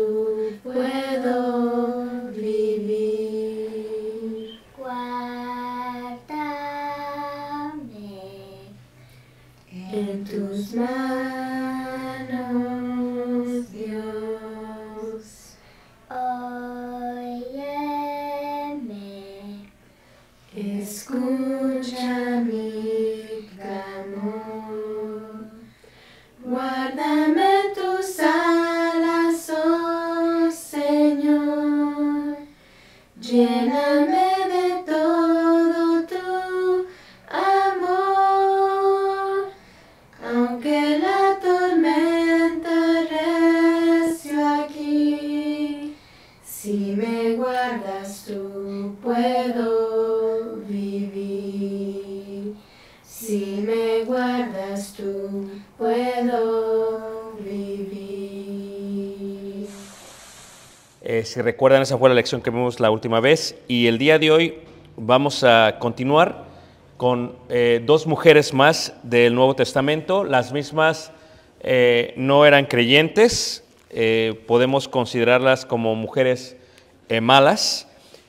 tú puedes. si recuerdan, esa fue la lección que vimos la última vez y el día de hoy vamos a continuar con eh, dos mujeres más del Nuevo Testamento. Las mismas eh, no eran creyentes, eh, podemos considerarlas como mujeres malas.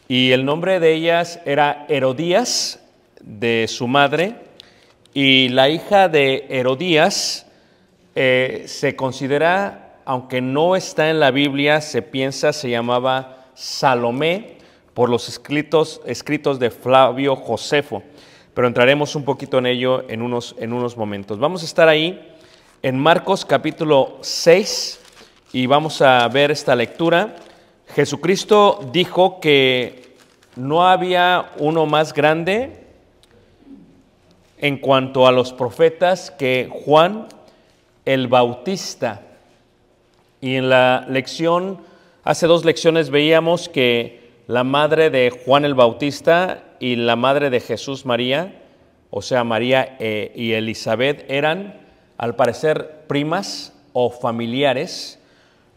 Y el nombre de ellas era Herodías, de su madre, y la hija de Herodías se considera aunque no está en la Biblia, se piensa se llamaba Salomé por los escritos, escritos de Flavio Josefo, pero entraremos un poquito en ello en unos, en unos momentos. Vamos a estar ahí en Marcos capítulo 6 y vamos a ver esta lectura. Jesucristo dijo que no había uno más grande en cuanto a los profetas que Juan el Bautista. Y en la lección, hace dos lecciones veíamos que la madre de Juan el Bautista y la madre de Jesús María, o sea, María eh, y Elizabeth, eran al parecer primas o familiares,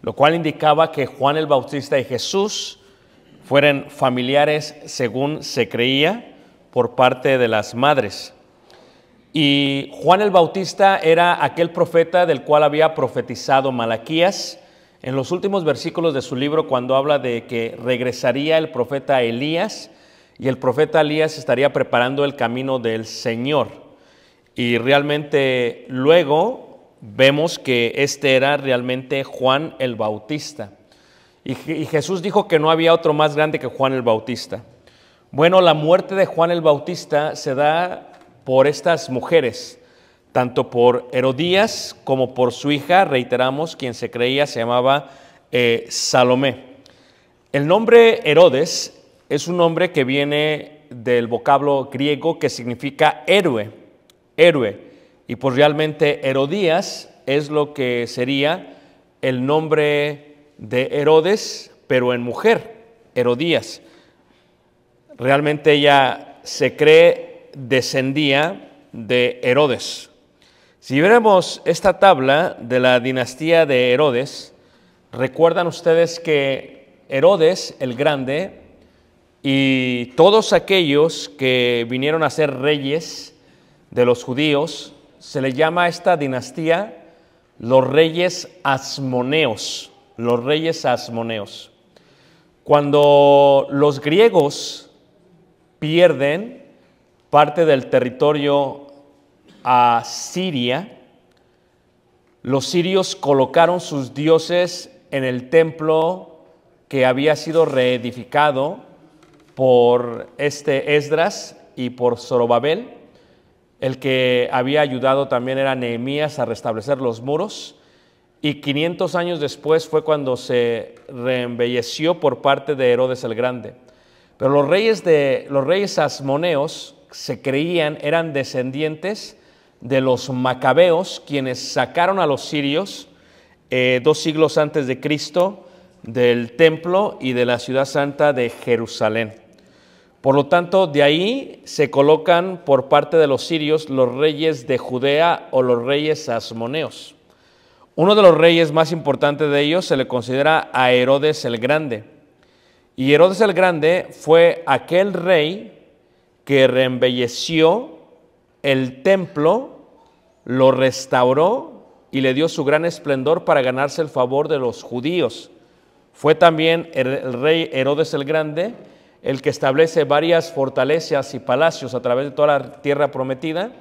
lo cual indicaba que Juan el Bautista y Jesús fueran familiares según se creía por parte de las madres. Y Juan el Bautista era aquel profeta del cual había profetizado Malaquías en los últimos versículos de su libro cuando habla de que regresaría el profeta Elías y el profeta Elías estaría preparando el camino del Señor. Y realmente luego vemos que este era realmente Juan el Bautista. Y, y Jesús dijo que no había otro más grande que Juan el Bautista. Bueno, la muerte de Juan el Bautista se da por estas mujeres, tanto por Herodías como por su hija, reiteramos, quien se creía se llamaba eh, Salomé. El nombre Herodes es un nombre que viene del vocablo griego que significa héroe, héroe. Y pues realmente Herodías es lo que sería el nombre de Herodes, pero en mujer, Herodías. Realmente ella se cree descendía de Herodes. Si vemos esta tabla de la dinastía de Herodes, recuerdan ustedes que Herodes el Grande y todos aquellos que vinieron a ser reyes de los judíos, se le llama a esta dinastía los reyes asmoneos, los reyes asmoneos. Cuando los griegos pierden parte del territorio a Siria, los sirios colocaron sus dioses en el templo que había sido reedificado por este Esdras y por Zorobabel. El que había ayudado también era Nehemías a restablecer los muros. Y 500 años después fue cuando se reembelleció por parte de Herodes el Grande. Pero los reyes, de, los reyes asmoneos se creían eran descendientes de los macabeos, quienes sacaron a los sirios eh, dos siglos antes de Cristo del templo y de la ciudad santa de Jerusalén. Por lo tanto, de ahí se colocan por parte de los sirios los reyes de Judea o los reyes asmoneos. Uno de los reyes más importantes de ellos se le considera a Herodes el Grande. Y Herodes el Grande fue aquel rey que reembelleció el templo, lo restauró y le dio su gran esplendor para ganarse el favor de los judíos. Fue también el rey Herodes el Grande el que establece varias fortalezas y palacios a través de toda la tierra prometida.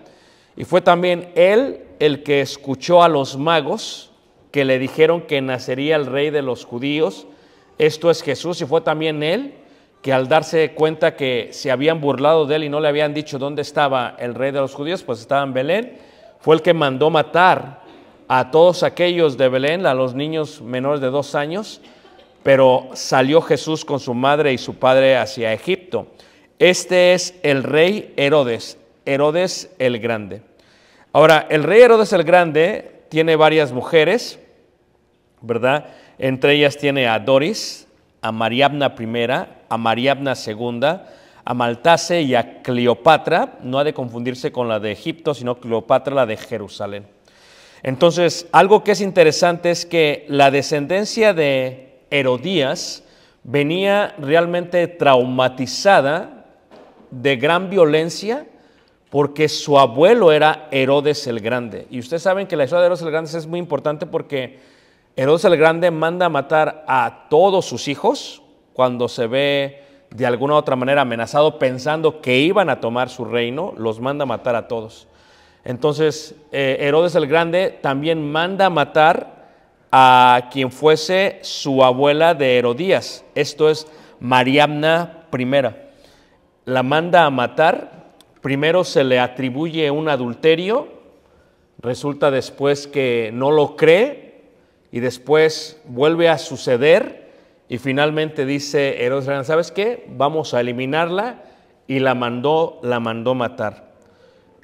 Y fue también él el que escuchó a los magos que le dijeron que nacería el rey de los judíos. Esto es Jesús y fue también él que al darse cuenta que se habían burlado de él y no le habían dicho dónde estaba el rey de los judíos, pues estaba en Belén, fue el que mandó matar a todos aquellos de Belén, a los niños menores de dos años, pero salió Jesús con su madre y su padre hacia Egipto. Este es el rey Herodes, Herodes el Grande. Ahora, el rey Herodes el Grande tiene varias mujeres, ¿verdad? Entre ellas tiene a Doris, a Mariabna I, a Mariabna II, a Maltase y a Cleopatra, no ha de confundirse con la de Egipto, sino Cleopatra la de Jerusalén. Entonces, algo que es interesante es que la descendencia de Herodías venía realmente traumatizada de gran violencia porque su abuelo era Herodes el Grande. Y ustedes saben que la historia de Herodes el Grande es muy importante porque Herodes el Grande manda matar a todos sus hijos cuando se ve de alguna u otra manera amenazado pensando que iban a tomar su reino, los manda matar a todos. Entonces, eh, Herodes el Grande también manda matar a quien fuese su abuela de Herodías, esto es Mariamna I. La manda a matar, primero se le atribuye un adulterio, resulta después que no lo cree y después vuelve a suceder y finalmente dice Herodes, ¿sabes qué? Vamos a eliminarla y la mandó, la mandó matar.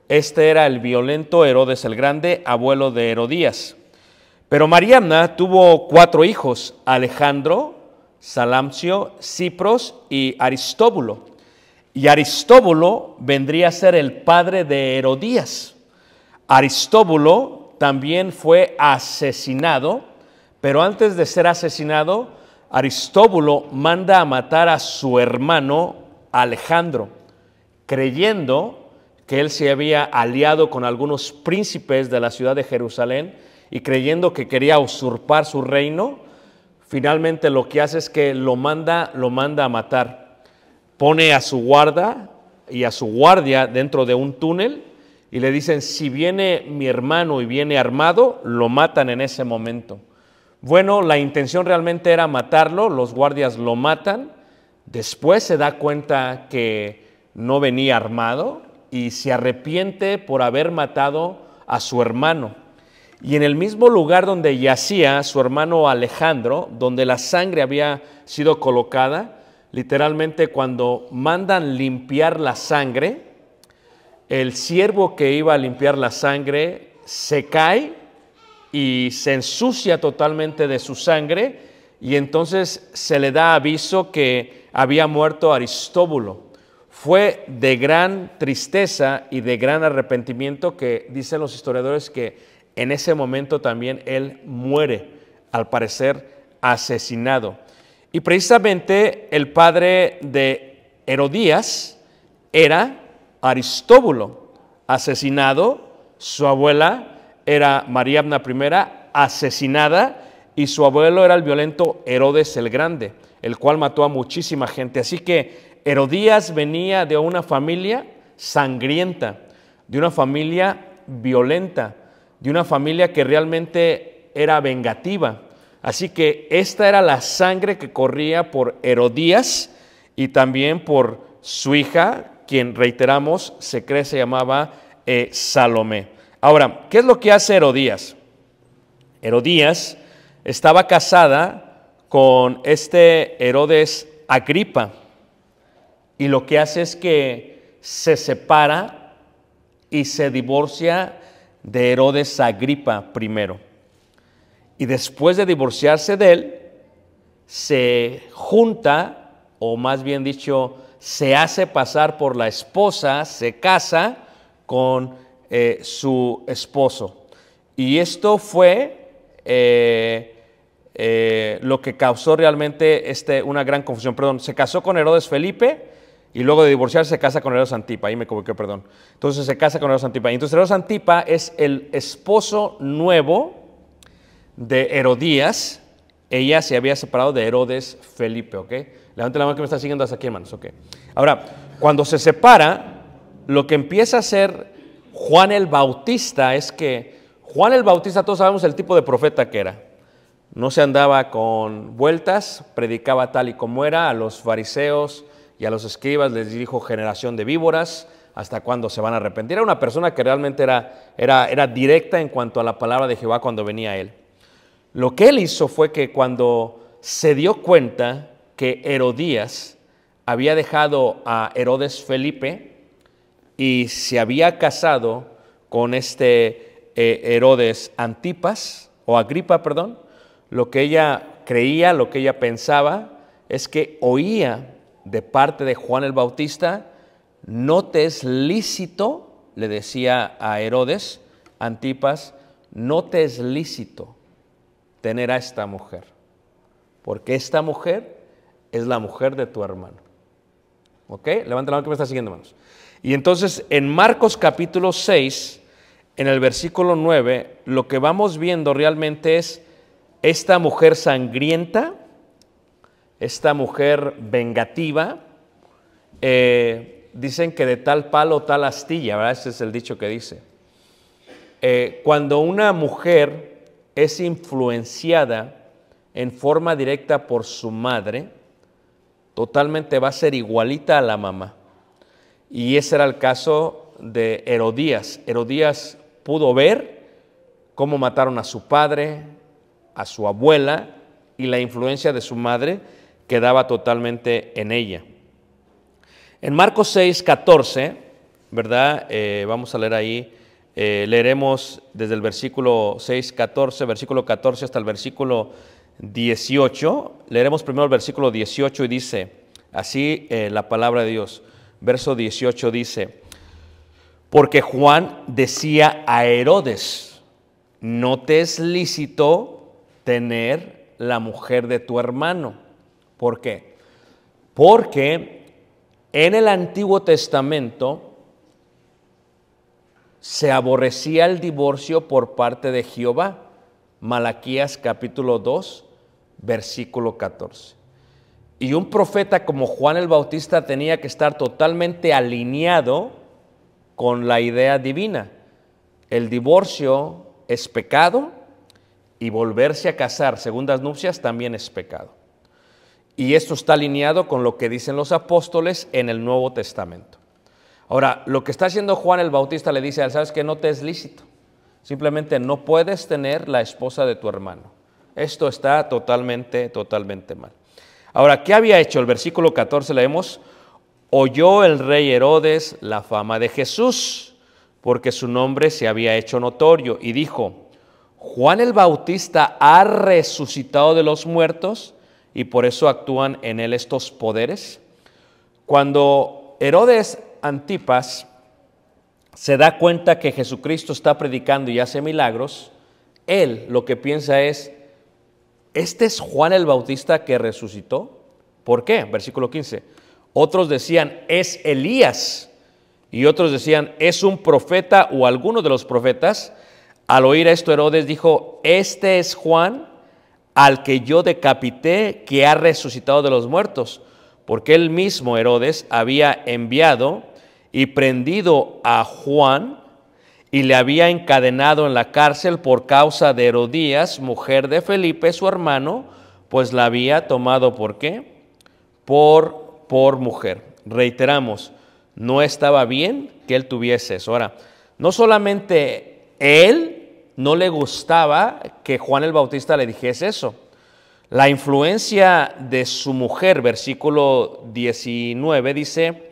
Este era el violento Herodes el Grande, abuelo de Herodías. Pero Mariana tuvo cuatro hijos, Alejandro, Salamcio, Cipros y Aristóbulo. Y Aristóbulo vendría a ser el padre de Herodías. Aristóbulo también fue asesinado pero antes de ser asesinado, Aristóbulo manda a matar a su hermano Alejandro, creyendo que él se había aliado con algunos príncipes de la ciudad de Jerusalén y creyendo que quería usurpar su reino, finalmente lo que hace es que lo manda, lo manda a matar. Pone a su guarda y a su guardia dentro de un túnel y le dicen, si viene mi hermano y viene armado, lo matan en ese momento. Bueno, la intención realmente era matarlo, los guardias lo matan, después se da cuenta que no venía armado y se arrepiente por haber matado a su hermano. Y en el mismo lugar donde yacía su hermano Alejandro, donde la sangre había sido colocada, literalmente cuando mandan limpiar la sangre, el siervo que iba a limpiar la sangre se cae y se ensucia totalmente de su sangre y entonces se le da aviso que había muerto Aristóbulo. Fue de gran tristeza y de gran arrepentimiento que dicen los historiadores que en ese momento también él muere, al parecer asesinado. Y precisamente el padre de Herodías era Aristóbulo, asesinado, su abuela era Abna I, asesinada, y su abuelo era el violento Herodes el Grande, el cual mató a muchísima gente. Así que Herodías venía de una familia sangrienta, de una familia violenta, de una familia que realmente era vengativa. Así que esta era la sangre que corría por Herodías y también por su hija, quien reiteramos se cree se llamaba eh, Salomé. Ahora, ¿qué es lo que hace Herodías? Herodías estaba casada con este Herodes Agripa y lo que hace es que se separa y se divorcia de Herodes Agripa primero. Y después de divorciarse de él, se junta, o más bien dicho, se hace pasar por la esposa, se casa con eh, su esposo. Y esto fue eh, eh, lo que causó realmente este, una gran confusión. Perdón, se casó con Herodes Felipe y luego de divorciarse se casa con Herodes Antipa. Ahí me equivoqué, perdón. Entonces se casa con Herodes Antipa. Y entonces Herodes Antipa es el esposo nuevo de Herodías. Ella se había separado de Herodes Felipe, ¿ok? Levanten la mano que me está siguiendo hasta aquí, hermanos, ¿ok? Ahora, cuando se separa, lo que empieza a hacer Juan el Bautista es que Juan el Bautista, todos sabemos el tipo de profeta que era. No se andaba con vueltas, predicaba tal y como era a los fariseos y a los escribas, les dijo generación de víboras, hasta cuándo se van a arrepentir. Era una persona que realmente era, era, era directa en cuanto a la palabra de Jehová cuando venía él. Lo que él hizo fue que cuando se dio cuenta que Herodías había dejado a Herodes Felipe, y se había casado con este eh, Herodes Antipas, o Agripa, perdón, lo que ella creía, lo que ella pensaba, es que oía de parte de Juan el Bautista, no te es lícito, le decía a Herodes, Antipas, no te es lícito tener a esta mujer, porque esta mujer es la mujer de tu hermano. ¿Ok? Levanta la mano que me está siguiendo, hermanos. Y entonces en Marcos capítulo 6, en el versículo 9, lo que vamos viendo realmente es esta mujer sangrienta, esta mujer vengativa, eh, dicen que de tal palo tal astilla, ¿verdad? Ese es el dicho que dice. Eh, cuando una mujer es influenciada en forma directa por su madre, totalmente va a ser igualita a la mamá. Y ese era el caso de Herodías. Herodías pudo ver cómo mataron a su padre, a su abuela y la influencia de su madre quedaba totalmente en ella. En Marcos 6, 14, ¿verdad? Eh, vamos a leer ahí, eh, leeremos desde el versículo 6, 14, versículo 14 hasta el versículo 18. Leeremos primero el versículo 18 y dice así eh, la palabra de Dios verso 18 dice, porque Juan decía a Herodes, no te es lícito tener la mujer de tu hermano. ¿Por qué? Porque en el Antiguo Testamento se aborrecía el divorcio por parte de Jehová. Malaquías capítulo 2, versículo 14. Y un profeta como Juan el Bautista tenía que estar totalmente alineado con la idea divina. El divorcio es pecado y volverse a casar, segundas nupcias, también es pecado. Y esto está alineado con lo que dicen los apóstoles en el Nuevo Testamento. Ahora, lo que está haciendo Juan el Bautista le dice, sabes que no te es lícito. Simplemente no puedes tener la esposa de tu hermano. Esto está totalmente, totalmente mal. Ahora, ¿qué había hecho? El versículo 14 leemos, oyó el rey Herodes la fama de Jesús, porque su nombre se había hecho notorio, y dijo, Juan el Bautista ha resucitado de los muertos, y por eso actúan en él estos poderes. Cuando Herodes Antipas se da cuenta que Jesucristo está predicando y hace milagros, él lo que piensa es, este es Juan el Bautista que resucitó. ¿Por qué? Versículo 15. Otros decían, es Elías. Y otros decían, es un profeta o alguno de los profetas. Al oír esto, Herodes dijo, este es Juan al que yo decapité, que ha resucitado de los muertos, porque él mismo, Herodes, había enviado y prendido a Juan y le había encadenado en la cárcel por causa de Herodías, mujer de Felipe, su hermano, pues la había tomado por qué? Por, por mujer. Reiteramos, no estaba bien que él tuviese eso. Ahora, no solamente él no le gustaba que Juan el Bautista le dijese eso. La influencia de su mujer, versículo 19, dice,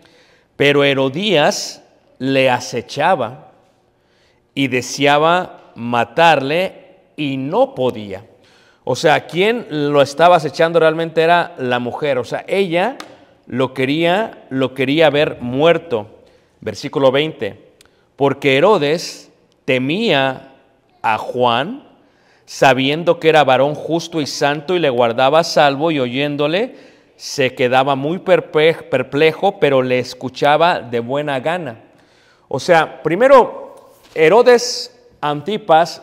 pero Herodías le acechaba y deseaba matarle y no podía. O sea, quien lo estaba acechando realmente era la mujer. O sea, ella lo quería, lo quería ver muerto. Versículo 20. Porque Herodes temía a Juan, sabiendo que era varón justo y santo y le guardaba a salvo y oyéndole se quedaba muy perplejo, pero le escuchaba de buena gana. O sea, primero Herodes Antipas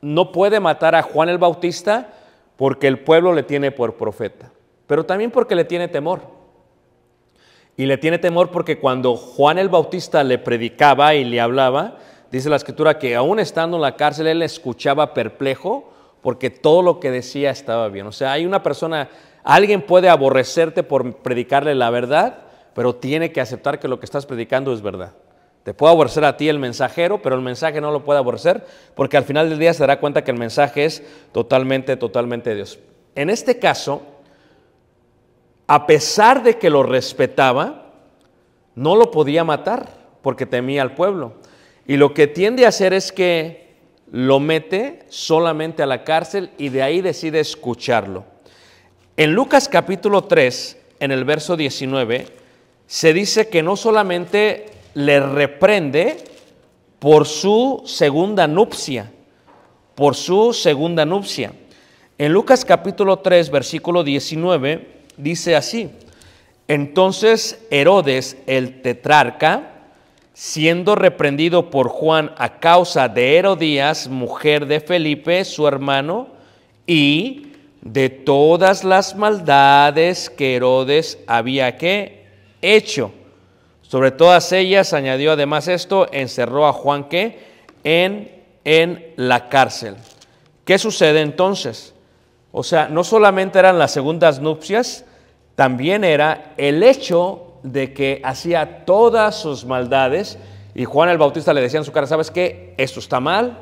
no puede matar a Juan el Bautista porque el pueblo le tiene por profeta, pero también porque le tiene temor. Y le tiene temor porque cuando Juan el Bautista le predicaba y le hablaba, dice la escritura que aún estando en la cárcel él escuchaba perplejo porque todo lo que decía estaba bien. O sea, hay una persona, alguien puede aborrecerte por predicarle la verdad, pero tiene que aceptar que lo que estás predicando es verdad. Te puede aborrecer a ti el mensajero, pero el mensaje no lo puede aborrecer, porque al final del día se dará cuenta que el mensaje es totalmente, totalmente Dios. En este caso, a pesar de que lo respetaba, no lo podía matar, porque temía al pueblo. Y lo que tiende a hacer es que lo mete solamente a la cárcel y de ahí decide escucharlo. En Lucas capítulo 3, en el verso 19, se dice que no solamente le reprende por su segunda nupcia, por su segunda nupcia. En Lucas capítulo 3, versículo 19, dice así, entonces Herodes el tetrarca, siendo reprendido por Juan a causa de Herodías, mujer de Felipe, su hermano, y de todas las maldades que Herodes había que hecho. Sobre todas ellas añadió además esto, encerró a Juan que en, en la cárcel. ¿Qué sucede entonces? O sea, no solamente eran las segundas nupcias, también era el hecho de que hacía todas sus maldades y Juan el Bautista le decía en su cara, ¿sabes qué? Esto está mal,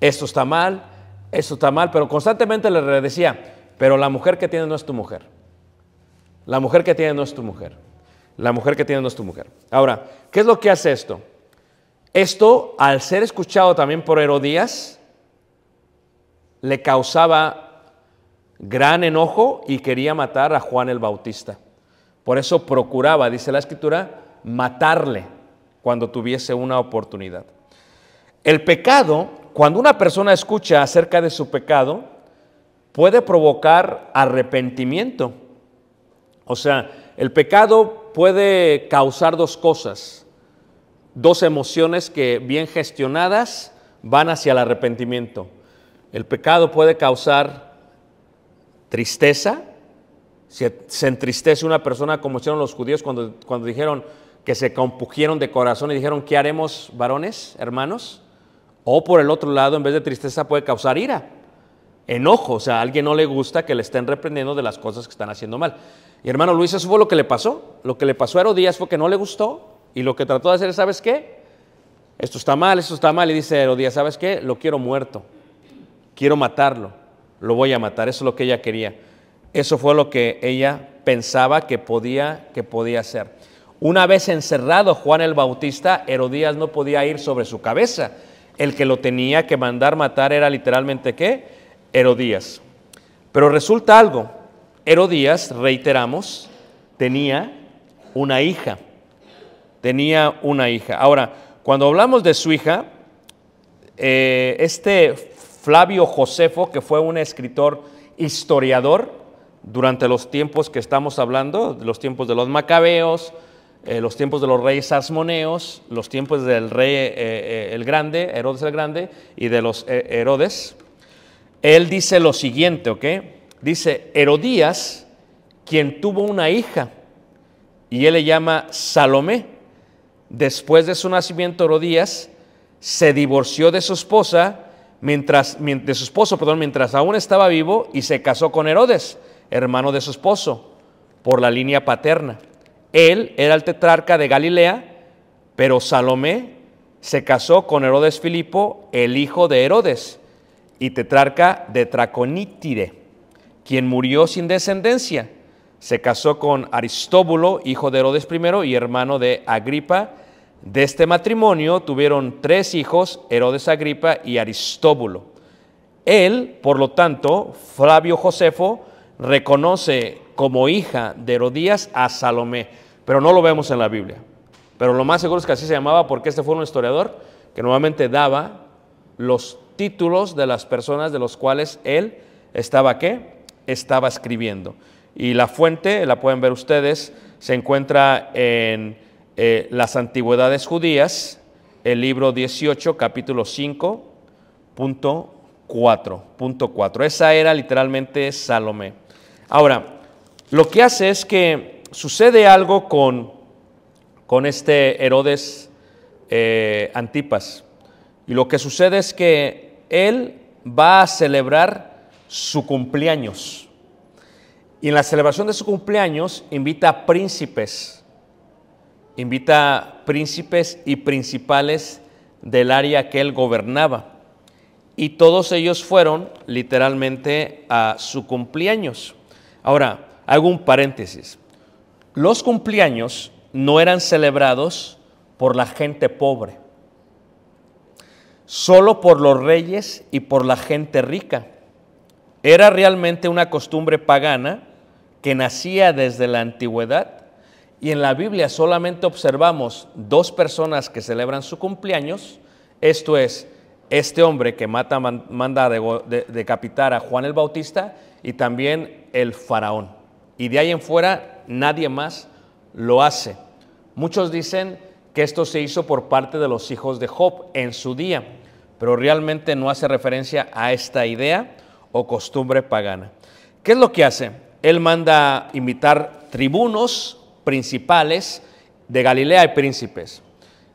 esto está mal, esto está mal, pero constantemente le decía, pero la mujer que tiene no es tu mujer, la mujer que tiene no es tu mujer. La mujer que tienes no es tu mujer. Ahora, ¿qué es lo que hace esto? Esto, al ser escuchado también por Herodías, le causaba gran enojo y quería matar a Juan el Bautista. Por eso procuraba, dice la escritura, matarle cuando tuviese una oportunidad. El pecado, cuando una persona escucha acerca de su pecado, puede provocar arrepentimiento. O sea, el pecado puede causar dos cosas, dos emociones que bien gestionadas van hacia el arrepentimiento. El pecado puede causar tristeza, se entristece una persona como hicieron los judíos cuando, dijeron que se compugieron de corazón y dijeron, ¿qué haremos varones, hermanos? O por el otro lado, en vez de tristeza puede causar ira, enojo, o sea, a alguien no le gusta que le estén reprendiendo de las cosas que están haciendo mal. Y hermano Luis, eso fue lo que le pasó. Lo que le pasó a Herodías fue que no le gustó y lo que trató de hacer, ¿sabes qué? Esto está mal, esto está mal. Y dice Herodías, ¿sabes qué? Lo quiero muerto. Quiero matarlo. Lo voy a matar. Eso es lo que ella quería. Eso fue lo que ella pensaba que podía, que podía hacer. Una vez encerrado Juan el Bautista, Herodías no podía ir sobre su cabeza. El que lo tenía que mandar matar era literalmente qué? Herodías. Pero resulta algo, Herodías, reiteramos, tenía una hija. Tenía una hija. Ahora, cuando hablamos de su hija, eh, este Flavio Josefo, que fue un escritor historiador durante los tiempos que estamos hablando, los tiempos de los macabeos, eh, los tiempos de los reyes asmoneos, los tiempos del rey eh, el grande, Herodes el grande, y de los Herodes, él dice lo siguiente, ¿ok? dice Herodías, quien tuvo una hija, y él le llama Salomé. Después de su nacimiento, Herodías se divorció de su esposa, mientras, de su esposo, perdón, mientras aún estaba vivo, y se casó con Herodes, hermano de su esposo, por la línea paterna. Él era el tetrarca de Galilea, pero Salomé se casó con Herodes Filipo, el hijo de Herodes, y tetrarca de Traconítide quien murió sin descendencia. Se casó con Aristóbulo, hijo de Herodes I y hermano de Agripa. De este matrimonio tuvieron tres hijos, Herodes Agripa y Aristóbulo. Él, por lo tanto, Flavio Josefo, reconoce como hija de Herodías a Salomé, pero no lo vemos en la Biblia. Pero lo más seguro es que así se llamaba porque este fue un historiador que nuevamente daba los títulos de las personas de los cuales él estaba qué? estaba escribiendo. Y la fuente, la pueden ver ustedes, se encuentra en eh, las antigüedades judías, el libro 18, capítulo 5, Esa era literalmente Salomé. Ahora, lo que hace es que sucede algo con, con este Herodes eh, Antipas. Y lo que sucede es que él va a celebrar su cumpleaños. Y en la celebración de su cumpleaños invita a príncipes, invita a príncipes y principales del área que él gobernaba. Y todos ellos fueron literalmente a su cumpleaños. Ahora, hago un paréntesis. Los cumpleaños no eran celebrados por la gente pobre, solo por los reyes y por la gente rica. Era realmente una costumbre pagana que nacía desde la antigüedad y en la Biblia solamente observamos dos personas que celebran su cumpleaños, esto es, este hombre que mata, manda decapitar a Juan el Bautista y también el faraón. Y de ahí en fuera nadie más lo hace. Muchos dicen que esto se hizo por parte de los hijos de Job en su día, pero realmente no hace referencia a esta idea o costumbre pagana. ¿Qué es lo que hace? Él manda invitar tribunos, principales de Galilea y príncipes.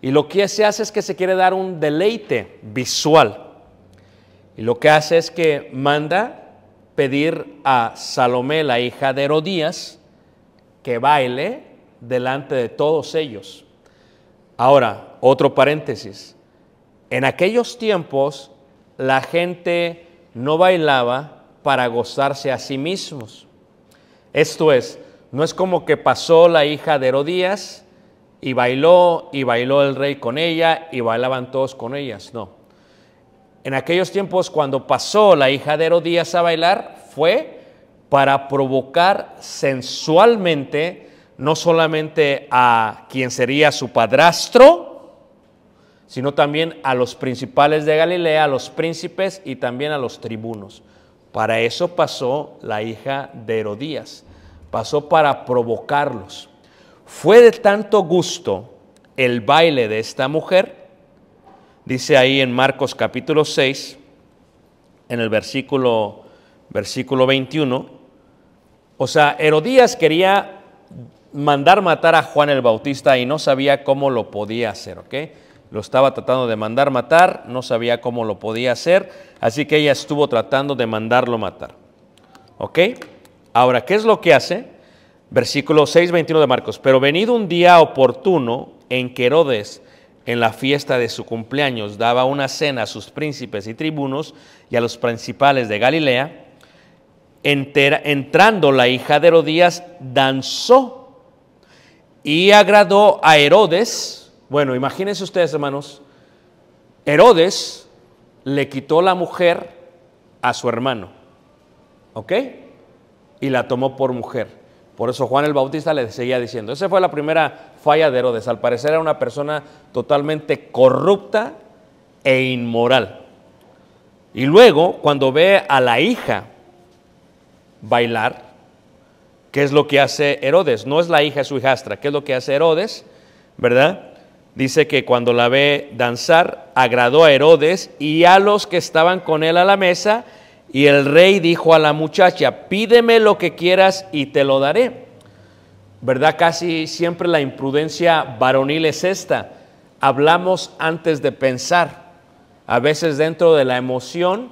Y lo que se hace es que se quiere dar un deleite visual. Y lo que hace es que manda pedir a Salomé, la hija de Herodías, que baile delante de todos ellos. Ahora, otro paréntesis. En aquellos tiempos, la gente no bailaba para gozarse a sí mismos. Esto es, no es como que pasó la hija de Herodías y bailó y bailó el rey con ella y bailaban todos con ellas, no. En aquellos tiempos cuando pasó la hija de Herodías a bailar fue para provocar sensualmente no solamente a quien sería su padrastro, sino también a los principales de Galilea, a los príncipes y también a los tribunos. Para eso pasó la hija de Herodías, pasó para provocarlos. Fue de tanto gusto el baile de esta mujer, dice ahí en Marcos capítulo 6, en el versículo, versículo 21, o sea, Herodías quería mandar matar a Juan el Bautista y no sabía cómo lo podía hacer, ¿ok? lo estaba tratando de mandar matar, no sabía cómo lo podía hacer, así que ella estuvo tratando de mandarlo matar. ¿Ok? Ahora, ¿qué es lo que hace? Versículo 6, 21 de Marcos. Pero venido un día oportuno en que Herodes, en la fiesta de su cumpleaños, daba una cena a sus príncipes y tribunos y a los principales de Galilea, entrando la hija de Herodías, danzó y agradó a Herodes, bueno, imagínense ustedes, hermanos, Herodes le quitó la mujer a su hermano, ¿ok? Y la tomó por mujer. Por eso Juan el Bautista le seguía diciendo, esa fue la primera falla de Herodes. Al parecer era una persona totalmente corrupta e inmoral. Y luego, cuando ve a la hija bailar, ¿qué es lo que hace Herodes? No es la hija, es su hijastra. ¿Qué es lo que hace Herodes? ¿Verdad? Dice que cuando la ve danzar, agradó a Herodes y a los que estaban con él a la mesa, y el rey dijo a la muchacha, pídeme lo que quieras y te lo daré. ¿Verdad? Casi siempre la imprudencia varonil es esta. Hablamos antes de pensar. A veces dentro de la emoción,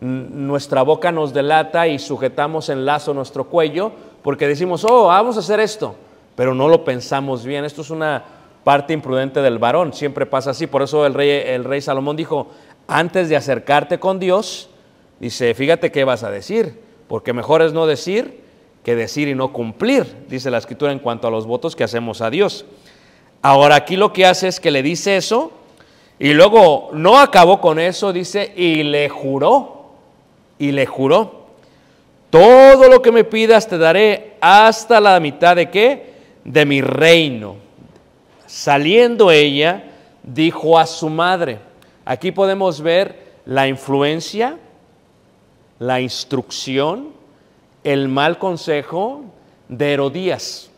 nuestra boca nos delata y sujetamos en lazo nuestro cuello porque decimos, oh, vamos a hacer esto, pero no lo pensamos bien. Esto es una parte imprudente del varón. Siempre pasa así. Por eso el rey, el rey Salomón dijo, antes de acercarte con Dios, dice, fíjate qué vas a decir, porque mejor es no decir que decir y no cumplir, dice la escritura en cuanto a los votos que hacemos a Dios. Ahora aquí lo que hace es que le dice eso y luego no acabó con eso, dice, y le juró, y le juró, todo lo que me pidas te daré hasta la mitad de qué? De mi reino. Saliendo ella, dijo a su madre. Aquí podemos ver la influencia, la instrucción, el mal consejo de Herodías.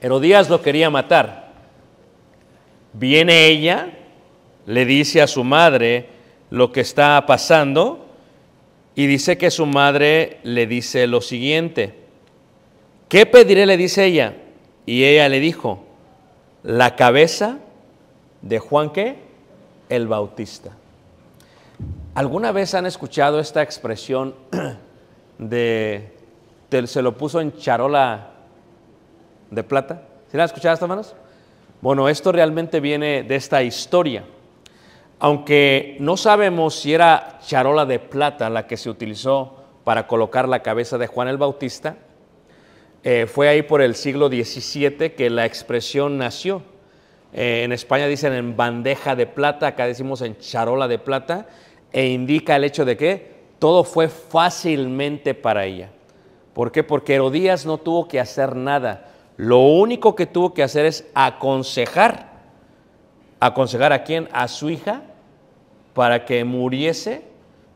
Herodías lo quería matar. Viene ella, le dice a su madre lo que está pasando y dice que su madre le dice lo siguiente. ¿Qué pediré? le dice ella. Y ella le dijo, la cabeza de Juan qué? El Bautista. ¿Alguna vez han escuchado esta expresión de se lo puso en charola de plata? ¿Se la han escuchado estas manos? Bueno, esto realmente viene de esta historia. Aunque no sabemos si era charola de plata la que se utilizó para colocar la cabeza de Juan el Bautista, eh, fue ahí por el siglo XVII que la expresión nació. Eh, en España dicen en bandeja de plata, acá decimos en charola de plata, e indica el hecho de que todo fue fácilmente para ella. ¿Por qué? Porque Herodías no tuvo que hacer nada. Lo único que tuvo que hacer es aconsejar. ¿Aconsejar a quién? A su hija para que muriese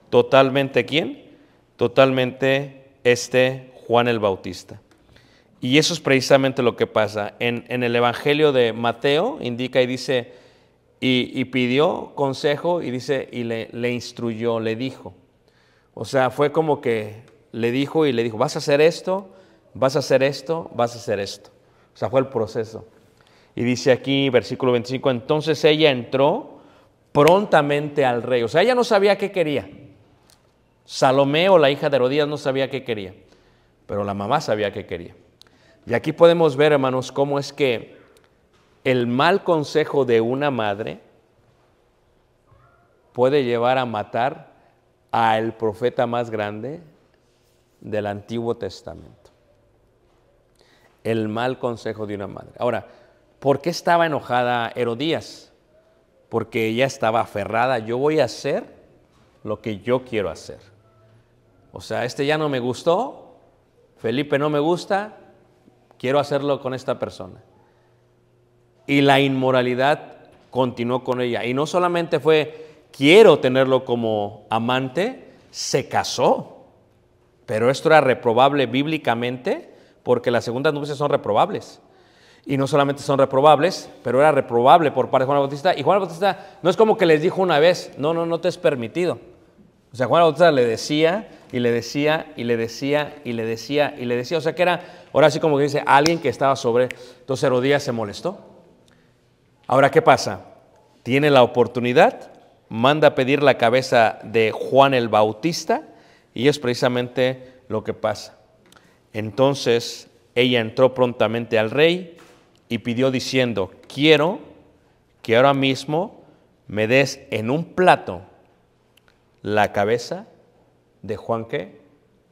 totalmente quién? Totalmente este Juan el Bautista. Y eso es precisamente lo que pasa. En, el Evangelio de Mateo indica y dice, y, pidió consejo y dice, y le, le, instruyó, le dijo. O sea, fue como que le dijo y le dijo, vas a hacer esto, vas a hacer esto, vas a hacer esto. O sea, fue el proceso. Y dice aquí, versículo 25, entonces ella entró prontamente al rey. O sea, ella no sabía qué quería. Salomé o la hija de Herodías no sabía qué quería, pero la mamá sabía qué quería. Y aquí podemos ver, hermanos, cómo es que el mal consejo de una madre puede llevar a matar al profeta más grande del Antiguo Testamento. El mal consejo de una madre. Ahora, ¿por qué estaba enojada Herodías? Porque ella estaba aferrada, yo voy a hacer lo que yo quiero hacer. O sea, este ya no me gustó, Felipe no me gusta, quiero hacerlo con esta persona. Y la inmoralidad continuó con ella. Y no solamente fue, quiero tenerlo como amante, se casó. Pero esto era reprobable bíblicamente, porque las segundas nupcias son reprobables. Y no solamente son reprobables, pero era reprobable por parte de Juan Bautista. Y Juan Bautista no es como que les dijo una vez, no, no, no te es permitido. O sea, Juan Bautista le decía y le decía y le decía y le decía y le decía. O sea, que era Ahora sí, como que dice, alguien que estaba sobre, entonces Herodías se molestó. Ahora, ¿qué pasa? Tiene la oportunidad, manda a pedir la cabeza de Juan el Bautista y es precisamente lo que pasa. Entonces ella entró prontamente al rey y pidió diciendo, quiero que ahora mismo me des en un plato la cabeza de Juan que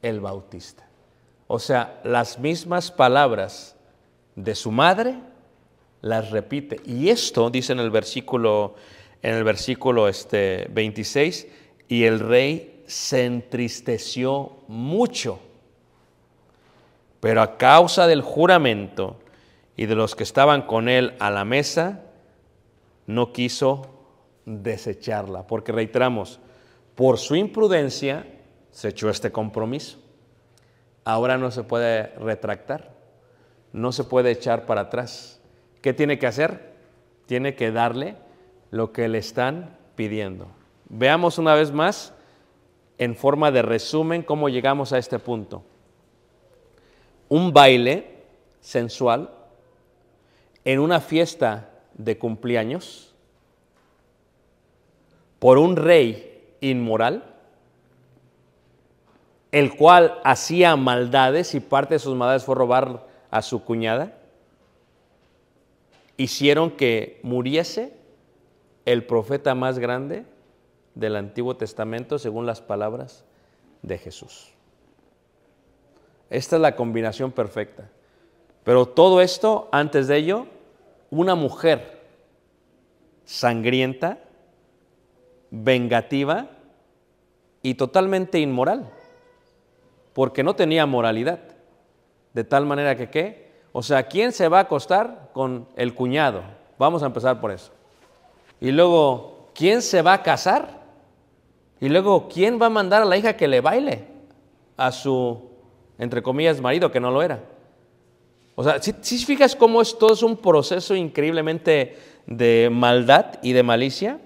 el Bautista. O sea, las mismas palabras de su madre las repite. Y esto dice en el versículo, en el versículo este, 26, y el rey se entristeció mucho. Pero a causa del juramento y de los que estaban con él a la mesa, no quiso desecharla. Porque reiteramos, por su imprudencia se echó este compromiso ahora no se puede retractar, no se puede echar para atrás. ¿Qué tiene que hacer? Tiene que darle lo que le están pidiendo. Veamos una vez más, en forma de resumen, cómo llegamos a este punto. Un baile sensual en una fiesta de cumpleaños por un rey inmoral el cual hacía maldades y parte de sus maldades fue robar a su cuñada, hicieron que muriese el profeta más grande del Antiguo Testamento según las palabras de Jesús. Esta es la combinación perfecta. Pero todo esto, antes de ello, una mujer sangrienta, vengativa y totalmente inmoral porque no tenía moralidad. De tal manera que, ¿qué? O sea, ¿quién se va a acostar con el cuñado? Vamos a empezar por eso. Y luego, ¿quién se va a casar? Y luego, ¿quién va a mandar a la hija que le baile a su, entre comillas, marido, que no lo era? O sea, si, fijas cómo es todo es un proceso increíblemente de maldad y de malicia.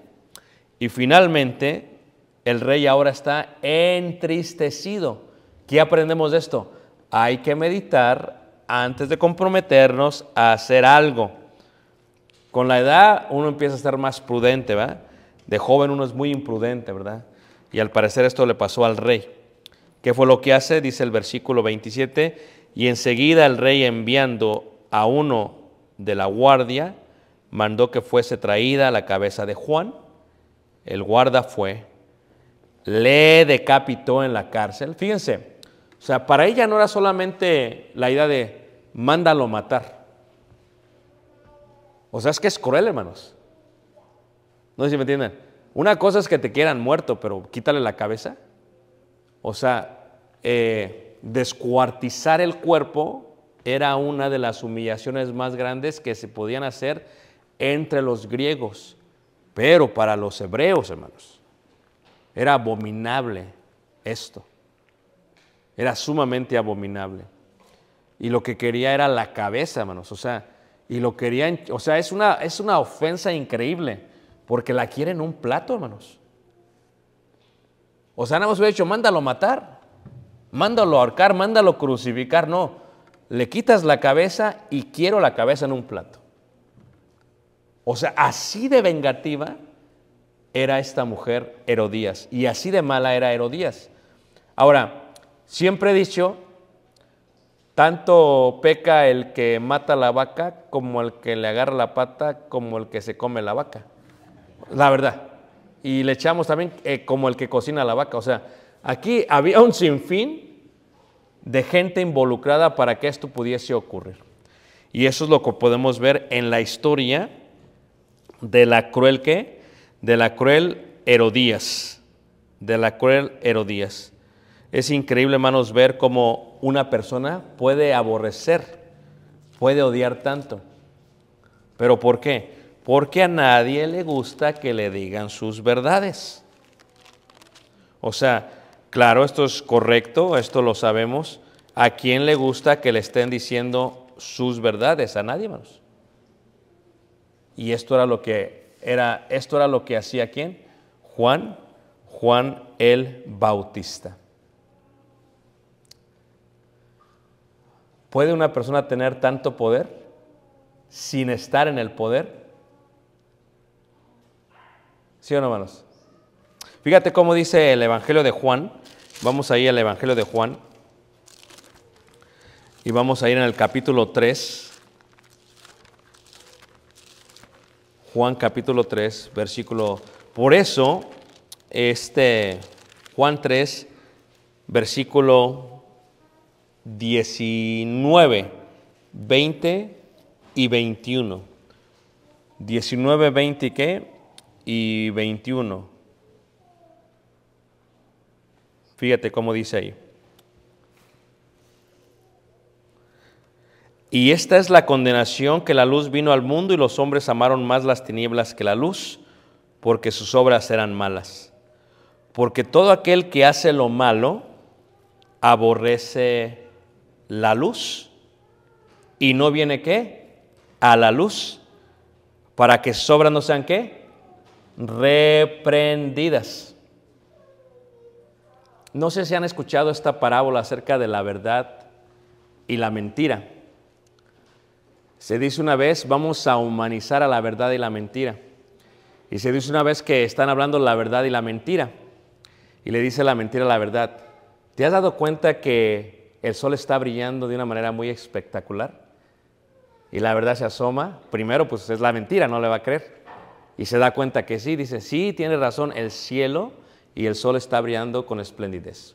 Y finalmente, el rey ahora está entristecido. ¿Qué aprendemos de esto? Hay que meditar antes de comprometernos a hacer algo. Con la edad uno empieza a ser más prudente, ¿verdad? De joven uno es muy imprudente, ¿verdad? Y al parecer esto le pasó al rey. ¿Qué fue lo que hace? Dice el versículo 27, y enseguida el rey enviando a uno de la guardia, mandó que fuese traída la cabeza de Juan. El guarda fue, le decapitó en la cárcel. Fíjense, o sea, para ella no era solamente la idea de mándalo matar. O sea, es que es cruel, hermanos. No sé si me entienden. Una cosa es que te quieran muerto, pero quítale la cabeza. O sea, eh, descuartizar el cuerpo era una de las humillaciones más grandes que se podían hacer entre los griegos, pero para los hebreos, hermanos, era abominable esto. Era sumamente abominable. Y lo que quería era la cabeza, hermanos. O sea, y lo querían, o sea, es una, es una ofensa increíble, porque la quieren un plato, hermanos. O sea, nada más hubiera dicho, mándalo matar, mándalo ahorcar, mándalo crucificar. No, le quitas la cabeza y quiero la cabeza en un plato. O sea, así de vengativa era esta mujer Herodías y así de mala era Herodías. Ahora, Siempre he dicho, tanto peca el que mata la vaca como el que le agarra la pata, como el que se come la vaca. La verdad. Y le echamos también eh, como el que cocina la vaca. O sea, aquí había un sinfín de gente involucrada para que esto pudiese ocurrir. Y eso es lo que podemos ver en la historia de la cruel que, de la cruel Herodías, de la cruel Herodías. Es increíble, hermanos, ver cómo una persona puede aborrecer, puede odiar tanto. ¿Pero por qué? Porque a nadie le gusta que le digan sus verdades. O sea, claro, esto es correcto, esto lo sabemos. ¿A quién le gusta que le estén diciendo sus verdades? A nadie, hermanos. Y esto era lo que era, esto era lo que hacía quién? Juan, Juan el Bautista. ¿Puede una persona tener tanto poder sin estar en el poder? ¿Sí o no, hermanos? Fíjate cómo dice el Evangelio de Juan. Vamos ahí al Evangelio de Juan. Y vamos a ir en el capítulo 3. Juan capítulo 3, versículo. Por eso, este Juan 3, versículo 19, 20 y 21. 19, 20 y qué? Y 21. Fíjate cómo dice ahí. Y esta es la condenación que la luz vino al mundo y los hombres amaron más las tinieblas que la luz, porque sus obras eran malas. Porque todo aquel que hace lo malo aborrece la luz y no viene qué? A la luz para que sobran no sean qué? Reprendidas. No sé si han escuchado esta parábola acerca de la verdad y la mentira. Se dice una vez, vamos a humanizar a la verdad y la mentira. Y se dice una vez que están hablando la verdad y la mentira. Y le dice la mentira a la verdad. ¿Te has dado cuenta que el sol está brillando de una manera muy espectacular y la verdad se asoma. Primero, pues es la mentira, no le va a creer. Y se da cuenta que sí, dice, sí, tiene razón, el cielo y el sol está brillando con esplendidez.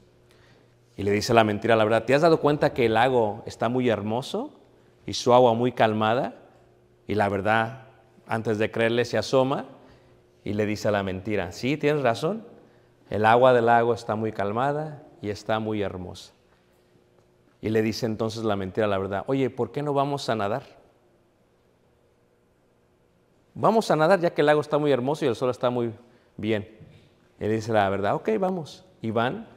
Y le dice la mentira, la verdad, ¿te has dado cuenta que el lago está muy hermoso y su agua muy calmada? Y la verdad, antes de creerle, se asoma y le dice la mentira, sí, tienes razón, el agua del lago está muy calmada y está muy hermosa. Y le dice entonces la mentira, la verdad, oye, ¿por qué no vamos a nadar? Vamos a nadar ya que el lago está muy hermoso y el sol está muy bien. le dice la verdad, ok, vamos. Y van,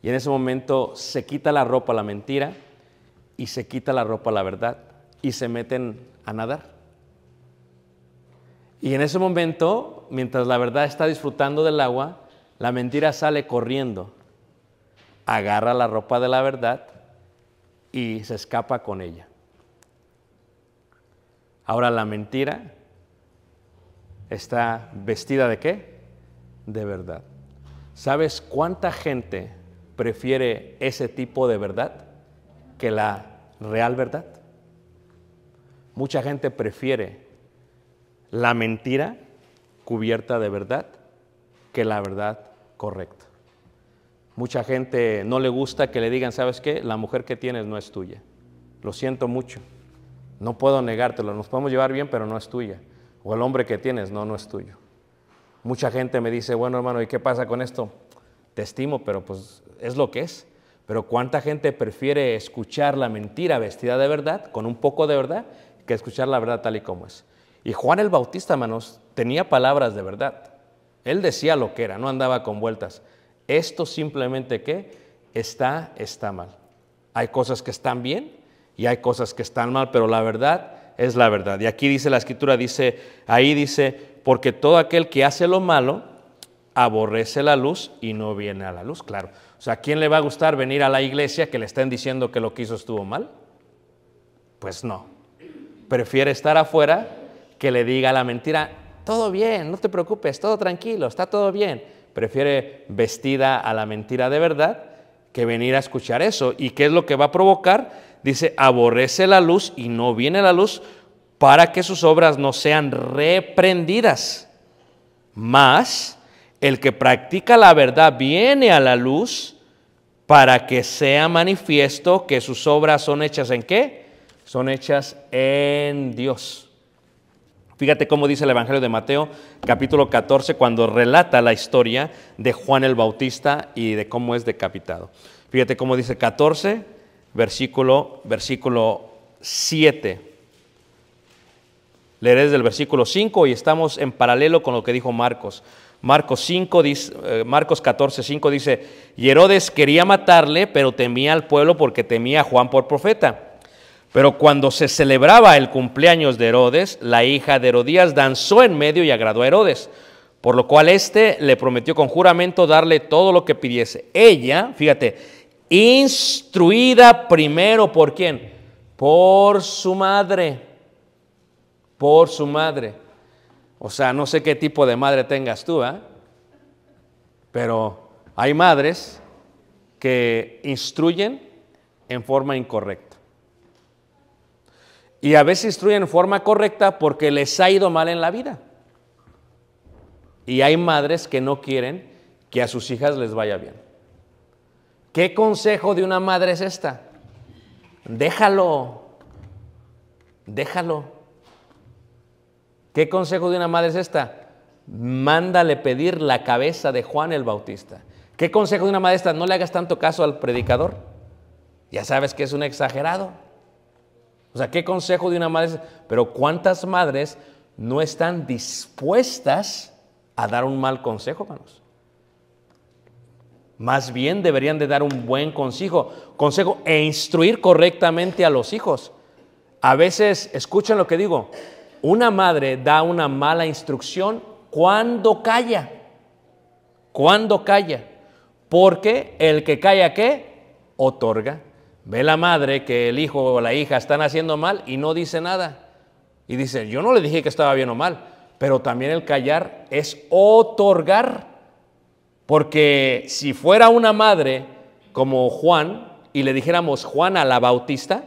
y en ese momento se quita la ropa la mentira y se quita la ropa la verdad y se meten a nadar. Y en ese momento, mientras la verdad está disfrutando del agua, la mentira sale corriendo, agarra la ropa de la verdad y se escapa con ella. Ahora la mentira está vestida de qué? De verdad. ¿Sabes cuánta gente prefiere ese tipo de verdad que la real verdad? Mucha gente prefiere la mentira cubierta de verdad que la verdad correcta. Mucha gente no le gusta que le digan, ¿sabes qué? La mujer que tienes no es tuya. Lo siento mucho. No puedo negártelo. Nos podemos llevar bien, pero no es tuya. O el hombre que tienes, no, no es tuyo. Mucha gente me dice, bueno hermano, ¿y qué pasa con esto? Te estimo, pero pues es lo que es. Pero ¿cuánta gente prefiere escuchar la mentira vestida de verdad, con un poco de verdad, que escuchar la verdad tal y como es? Y Juan el Bautista, hermanos, tenía palabras de verdad. Él decía lo que era, no andaba con vueltas. Esto simplemente que está, está mal. Hay cosas que están bien y hay cosas que están mal, pero la verdad es la verdad. Y aquí dice la escritura, dice, ahí dice, porque todo aquel que hace lo malo aborrece la luz y no viene a la luz, claro. O sea, ¿a quién le va a gustar venir a la iglesia que le estén diciendo que lo que hizo estuvo mal? Pues no. Prefiere estar afuera que le diga la mentira, todo bien, no te preocupes, todo tranquilo, está todo bien prefiere vestida a la mentira de verdad que venir a escuchar eso. ¿Y qué es lo que va a provocar? Dice, aborrece la luz y no viene la luz para que sus obras no sean reprendidas. Más, el que practica la verdad viene a la luz para que sea manifiesto que sus obras son hechas en qué? Son hechas en Dios. Fíjate cómo dice el Evangelio de Mateo, capítulo 14, cuando relata la historia de Juan el Bautista y de cómo es decapitado. Fíjate cómo dice 14, versículo, versículo 7. Leeré desde el versículo 5 y estamos en paralelo con lo que dijo Marcos. Marcos, 5, eh, Marcos 14, 5 dice, y Herodes quería matarle, pero temía al pueblo porque temía a Juan por profeta. Pero cuando se celebraba el cumpleaños de Herodes, la hija de Herodías danzó en medio y agradó a Herodes, por lo cual éste le prometió con juramento darle todo lo que pidiese. Ella, fíjate, instruida primero por quién? Por su madre, por su madre. O sea, no sé qué tipo de madre tengas tú, ¿eh? pero hay madres que instruyen en forma incorrecta. Y a veces instruyen en forma correcta porque les ha ido mal en la vida. Y hay madres que no quieren que a sus hijas les vaya bien. ¿Qué consejo de una madre es esta? Déjalo. Déjalo. ¿Qué consejo de una madre es esta? Mándale pedir la cabeza de Juan el Bautista. ¿Qué consejo de una madre es esta? No le hagas tanto caso al predicador. Ya sabes que es un exagerado. O sea, ¿qué consejo de una madre? Pero ¿cuántas madres no están dispuestas a dar un mal consejo, hermanos? Más bien deberían de dar un buen consejo, consejo e instruir correctamente a los hijos. A veces, escuchen lo que digo, una madre da una mala instrucción cuando calla. Cuando calla. Porque el que calla, ¿qué? Otorga. Ve la madre que el hijo o la hija están haciendo mal y no dice nada. Y dice, yo no le dije que estaba bien o mal, pero también el callar es otorgar. Porque si fuera una madre como Juan y le dijéramos Juan a la Bautista,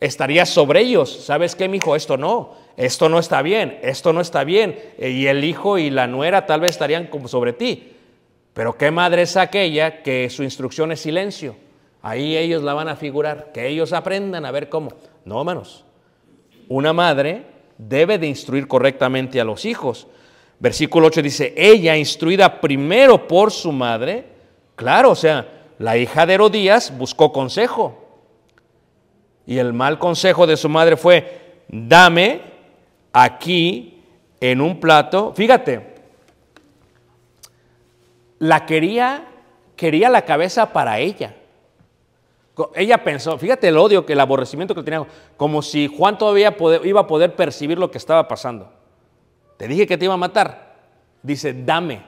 estaría sobre ellos. ¿Sabes qué, mi hijo? Esto no, esto no está bien, esto no está bien. Eh, y el hijo y la nuera tal vez estarían como sobre ti. Pero ¿qué madre es aquella que su instrucción es silencio? Ahí ellos la van a figurar, que ellos aprendan a ver cómo. No, hermanos, una madre debe de instruir correctamente a los hijos. Versículo 8 dice, ella instruida primero por su madre, claro, o sea, la hija de Herodías buscó consejo. Y el mal consejo de su madre fue, dame aquí en un plato, fíjate, la quería, quería la cabeza para ella. Ella pensó, fíjate el odio, que el aborrecimiento que tenía, como si Juan todavía iba a poder percibir lo que estaba pasando. Te dije que te iba a matar. Dice, dame.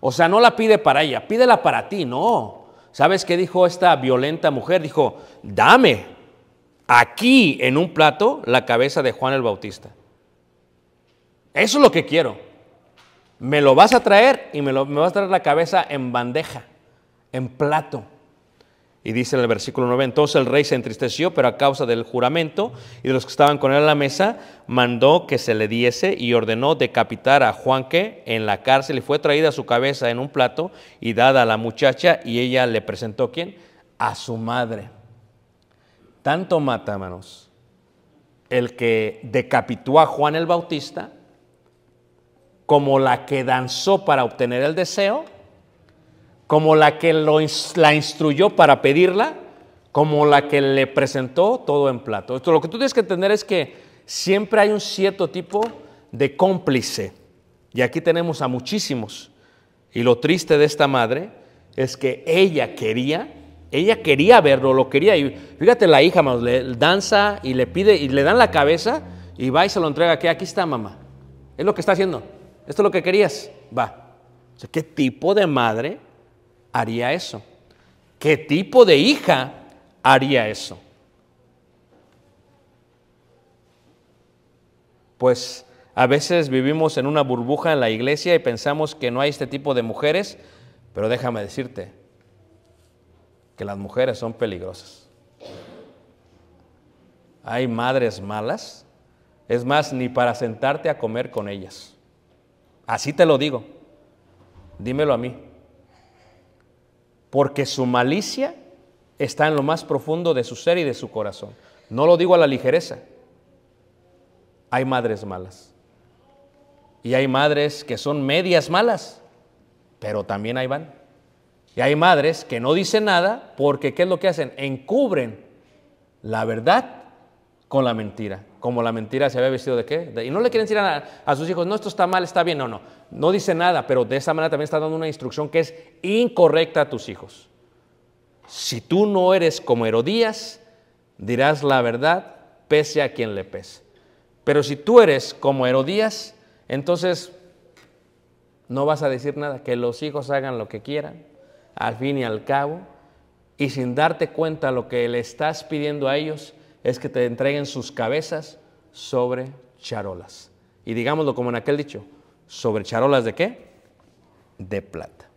O sea, no la pide para ella, pídela para ti, no. ¿Sabes qué dijo esta violenta mujer? Dijo, dame aquí en un plato la cabeza de Juan el Bautista. Eso es lo que quiero. Me lo vas a traer y me, me vas a traer la cabeza en bandeja, en plato. Y dice en el versículo 9, entonces el rey se entristeció, pero a causa del juramento y de los que estaban con él en la mesa, mandó que se le diese y ordenó decapitar a Juan que en la cárcel y fue traída su cabeza en un plato y dada a la muchacha y ella le presentó quién? A su madre. Tanto mata, el que decapitó a Juan el Bautista como la que danzó para obtener el deseo como la que la instruyó para pedirla, como la que le presentó todo en plato. Esto, lo que tú tienes que entender es que siempre hay un cierto tipo de cómplice. Y aquí tenemos a muchísimos. Y lo triste de esta madre es que ella quería, ella quería verlo, lo quería. Y fíjate, la hija más le danza y le pide y le dan la cabeza y va y se lo entrega aquí. Aquí está, mamá. Es lo que está haciendo. Esto es lo que querías. Va. O sea, ¿Qué tipo de madre haría eso? ¿Qué tipo de hija haría eso? Pues a veces vivimos en una burbuja en la iglesia y pensamos que no hay este tipo de mujeres, pero déjame decirte que las mujeres son peligrosas. Hay madres malas, es más, ni para sentarte a comer con ellas. Así te lo digo, dímelo a mí porque su malicia está en lo más profundo de su ser y de su corazón. No lo digo a la ligereza. Hay madres malas. Y hay madres que son medias malas, pero también ahí van. Y hay madres que no dicen nada porque ¿qué es lo que hacen? Encubren la verdad con la mentira como la mentira se había vestido de qué. y no le quieren decir a, sus hijos, no, esto está mal, está bien, no, no. No dice nada, pero de esa manera también está dando una instrucción que es incorrecta a tus hijos. Si tú no eres como Herodías, dirás la verdad pese a quien le pese. Pero si tú eres como Herodías, entonces no vas a decir nada, que los hijos hagan lo que quieran, al fin y al cabo, y sin darte cuenta lo que le estás pidiendo a ellos es que te entreguen sus cabezas sobre charolas. Y digámoslo como en aquel dicho, sobre charolas de qué? De plata.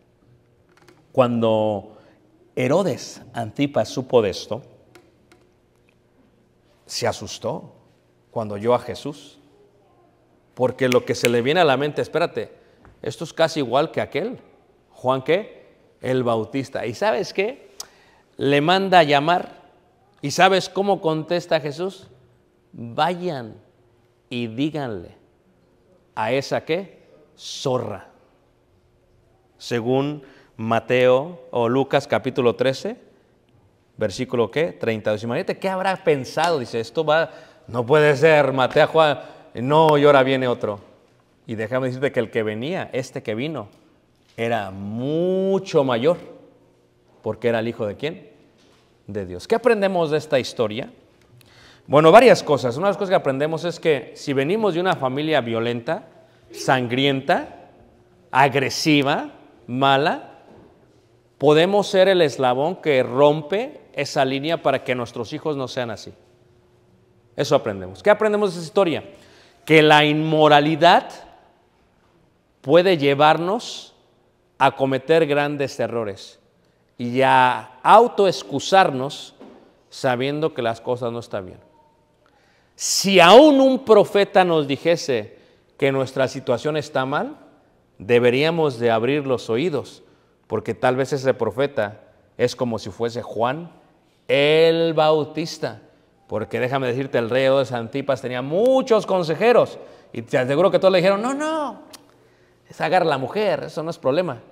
Cuando Herodes Antipas supo de esto, se asustó cuando oyó a Jesús. Porque lo que se le viene a la mente, espérate, esto es casi igual que aquel. Juan qué? El Bautista. ¿Y sabes qué? Le manda a llamar ¿Y sabes cómo contesta Jesús? Vayan y díganle a esa que zorra. Según Mateo o Lucas capítulo 13, versículo ¿qué? 32. qué habrá pensado, dice, esto va no puede ser, Mateo, Juan, no, y ahora viene otro. Y déjame decirte que el que venía, este que vino, era mucho mayor, porque era el hijo de quién? de Dios. ¿Qué aprendemos de esta historia? Bueno, varias cosas. Una de las cosas que aprendemos es que si venimos de una familia violenta, sangrienta, agresiva, mala, podemos ser el eslabón que rompe esa línea para que nuestros hijos no sean así. Eso aprendemos. ¿Qué aprendemos de esta historia? Que la inmoralidad puede llevarnos a cometer grandes errores y a autoexcusarnos sabiendo que las cosas no están bien. Si aún un profeta nos dijese que nuestra situación está mal, deberíamos de abrir los oídos, porque tal vez ese profeta es como si fuese Juan el Bautista, porque déjame decirte, el rey de Antipas tenía muchos consejeros y te aseguro que todos le dijeron, no, no, es agarrar la mujer, eso no es problema.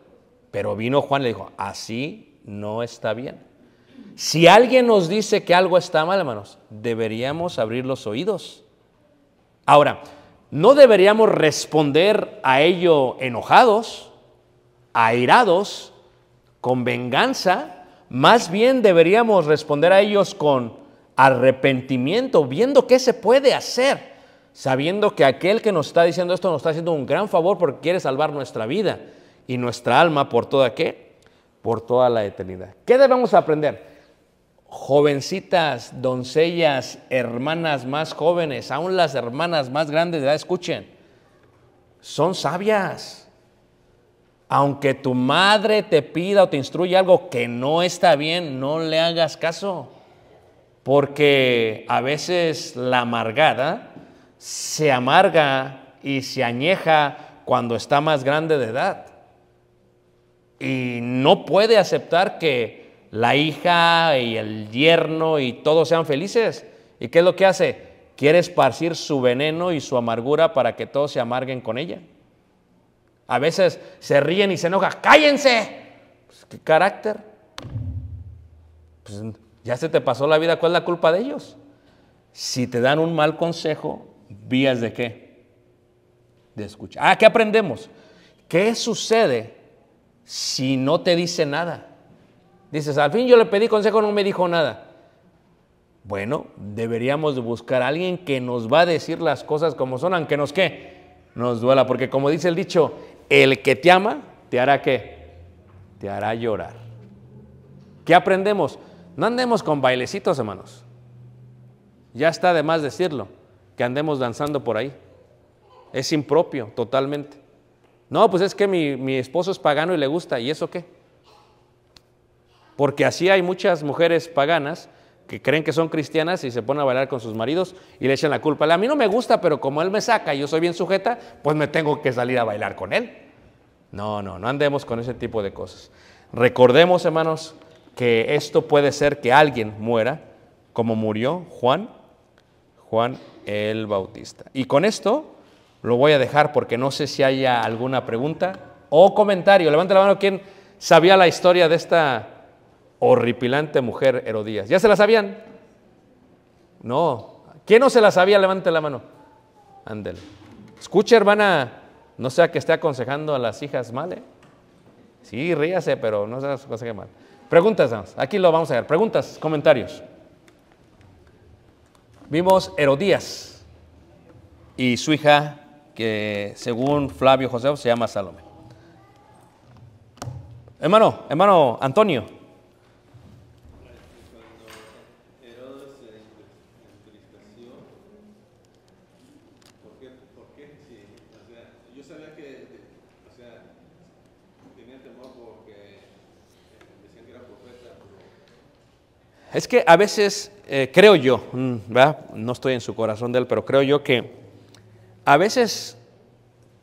Pero vino Juan y le dijo, así no está bien. Si alguien nos dice que algo está mal, hermanos, deberíamos abrir los oídos. Ahora, no deberíamos responder a ello enojados, airados, con venganza, más bien deberíamos responder a ellos con arrepentimiento, viendo qué se puede hacer, sabiendo que aquel que nos está diciendo esto nos está haciendo un gran favor porque quiere salvar nuestra vida y nuestra alma por toda qué? por toda la eternidad. ¿Qué debemos aprender? Jovencitas, doncellas, hermanas más jóvenes, aún las hermanas más grandes de edad, escuchen, son sabias. Aunque tu madre te pida o te instruya algo que no está bien, no le hagas caso. Porque a veces la amargada se amarga y se añeja cuando está más grande de edad y no puede aceptar que la hija y el yerno y todos sean felices. ¿Y qué es lo que hace? Quiere esparcir su veneno y su amargura para que todos se amarguen con ella. A veces se ríen y se enojan. ¡Cállense! Pues, ¿Qué carácter? Pues, ya se te pasó la vida. ¿Cuál es la culpa de ellos? Si te dan un mal consejo, vías de qué? De escuchar. Ah, ¿qué aprendemos? ¿Qué sucede si no te dice nada? Dices, al fin yo le pedí consejo, no me dijo nada. Bueno, deberíamos buscar a alguien que nos va a decir las cosas como son, aunque nos qué, nos duela, porque como dice el dicho, el que te ama, te hará qué, te hará llorar. ¿Qué aprendemos? No andemos con bailecitos, hermanos. Ya está de más decirlo, que andemos danzando por ahí. Es impropio, totalmente. No, pues es que mi, esposo es pagano y le gusta, ¿y eso qué? Porque así hay muchas mujeres paganas que creen que son cristianas y se ponen a bailar con sus maridos y le echan la culpa. A mí no me gusta, pero como él me saca y yo soy bien sujeta, pues me tengo que salir a bailar con él. No, no, no andemos con ese tipo de cosas. Recordemos, hermanos, que esto puede ser que alguien muera, como murió Juan, Juan el Bautista. Y con esto lo voy a dejar porque no sé si haya alguna pregunta o comentario. Levante la mano quien sabía la historia de esta horripilante mujer Herodías. ¿Ya se la sabían? No. ¿Quién no se la sabía? Levante la mano. Ándele. Escucha, hermana, no sea que esté aconsejando a las hijas mal. ¿eh? Sí, ríase, pero no se aconseje mal. Preguntas, aquí lo vamos a ver. Preguntas, comentarios. Vimos Herodías y su hija que según Flavio José se llama Salomé. Hermano, hermano Antonio. Es que a veces eh, creo yo, mm, no estoy en su corazón de él, pero creo yo que a veces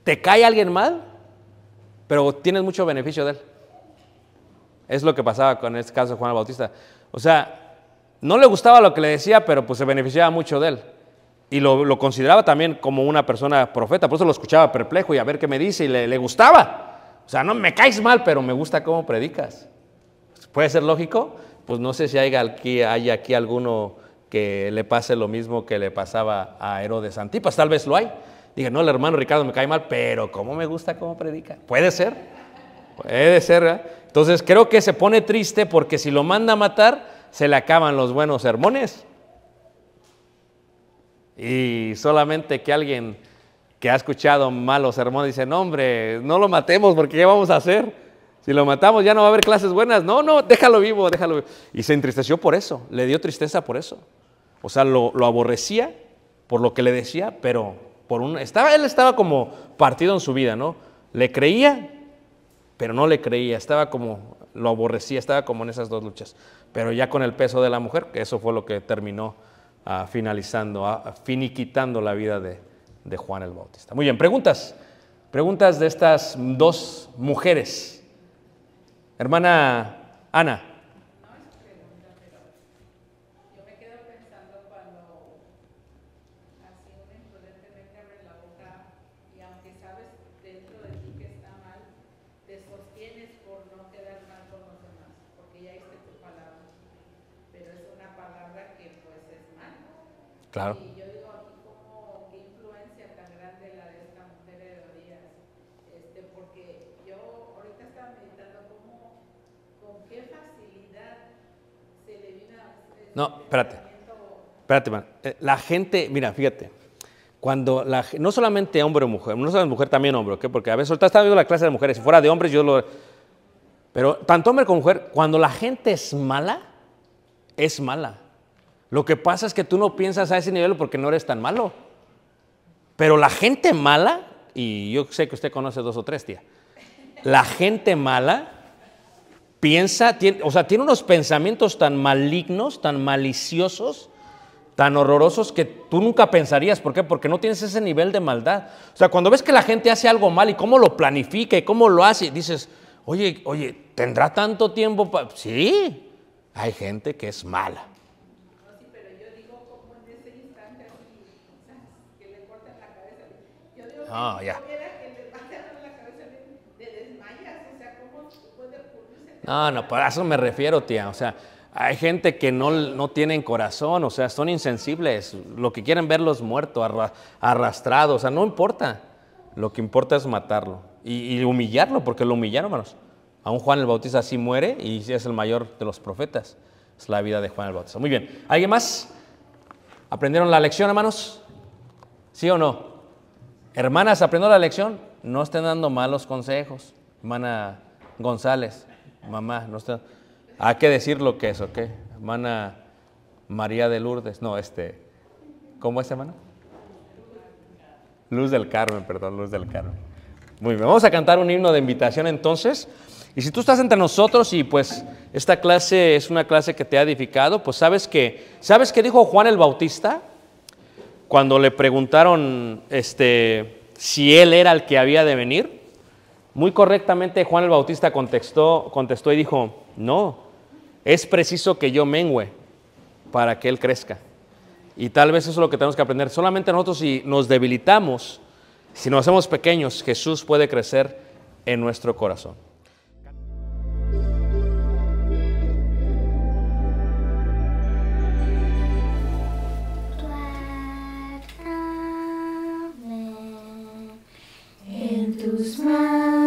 te cae alguien mal, pero tienes mucho beneficio de él. Es lo que pasaba con este caso de Juan Bautista. O sea, no le gustaba lo que le decía, pero pues se beneficiaba mucho de él. Y lo, consideraba también como una persona profeta, por eso lo escuchaba perplejo y a ver qué me dice y le, le gustaba. O sea, no me caes mal, pero me gusta cómo predicas. ¿Puede ser lógico? Pues no sé si hay aquí, hay aquí alguno que le pase lo mismo que le pasaba a Herodes Antipas, tal vez lo hay diga, no, el hermano Ricardo me cae mal, pero cómo me gusta cómo predica. Puede ser, puede ser. Entonces creo que se pone triste porque si lo manda a matar, se le acaban los buenos sermones. Y solamente que alguien que ha escuchado malos sermones dice, no hombre, no lo matemos porque ¿qué vamos a hacer? Si lo matamos ya no va a haber clases buenas. No, no, déjalo vivo, déjalo vivo. Y se entristeció por eso, le dio tristeza por eso. O sea, lo, lo aborrecía por lo que le decía, pero por un, estaba, él estaba como partido en su vida, ¿no? Le creía, pero no le creía, estaba como, lo aborrecía, estaba como en esas dos luchas. Pero ya con el peso de la mujer, que eso fue lo que terminó ah, finalizando, ah, finiquitando la vida de Juan el Bautista. Muy bien, preguntas. Preguntas de estas dos mujeres. Hermana Ana. Claro. Y yo digo, aquí como qué influencia tan grande la de esta mujer de Dorías, este, porque yo ahorita estaba meditando cómo, con qué facilidad se le vino a... No, espérate. Espérate, man. Eh, la gente, mira, fíjate, cuando la, no solamente hombre o mujer, no solamente mujer, también hombre, ¿ok? Porque a veces ahorita estaba viendo la clase de mujeres, si fuera de hombres yo lo... Pero tanto hombre como mujer, cuando la gente es mala, es mala. Lo que pasa es que tú no piensas a ese nivel porque no eres tan malo. Pero la gente mala, y yo sé que usted conoce dos o tres, tía, la gente mala piensa, o sea, tiene unos pensamientos tan malignos, tan maliciosos, tan horrorosos que tú nunca pensarías. ¿Por qué? Porque no tienes ese nivel de maldad. O sea, cuando ves que la gente hace algo mal y cómo lo planifica y cómo lo hace, dices, oye, oye, ¿tendrá tanto tiempo? Sí, hay gente que es mala. Ah, ya. No, no, para pues, eso me refiero, tía. O sea, hay gente que no, no tienen corazón, o sea, son insensibles. Lo que quieren verlos muertos, arrastrados, o sea, no importa. Lo que importa es matarlo y, humillarlo, porque lo humillaron, hermanos. A un Juan el Bautista así muere y es el mayor de los profetas. Es la vida de Juan el Bautista. Muy bien. ¿Alguien más? ¿Aprendieron la lección, hermanos? ¿Sí o no? Hermanas, aprendo la lección. No estén dando malos consejos. Hermana González, mamá, no estén. Hay que decir lo que es, ¿ok? Hermana María de Lourdes. No, este. ¿Cómo es, hermana? Luz del Carmen, perdón, Luz del Carmen. Muy bien, vamos a cantar un himno de invitación entonces. Y si tú estás entre nosotros y pues esta clase es una clase que te ha edificado, pues sabes que, ¿sabes qué dijo Juan el Bautista? cuando le preguntaron este, si él era el que había de venir, muy correctamente Juan el Bautista contestó, contestó y dijo, no, es preciso que yo mengüe para que él crezca. Y tal vez eso es lo que tenemos que aprender. Solamente nosotros si nos debilitamos, si nos hacemos pequeños, Jesús puede crecer en nuestro corazón. smile.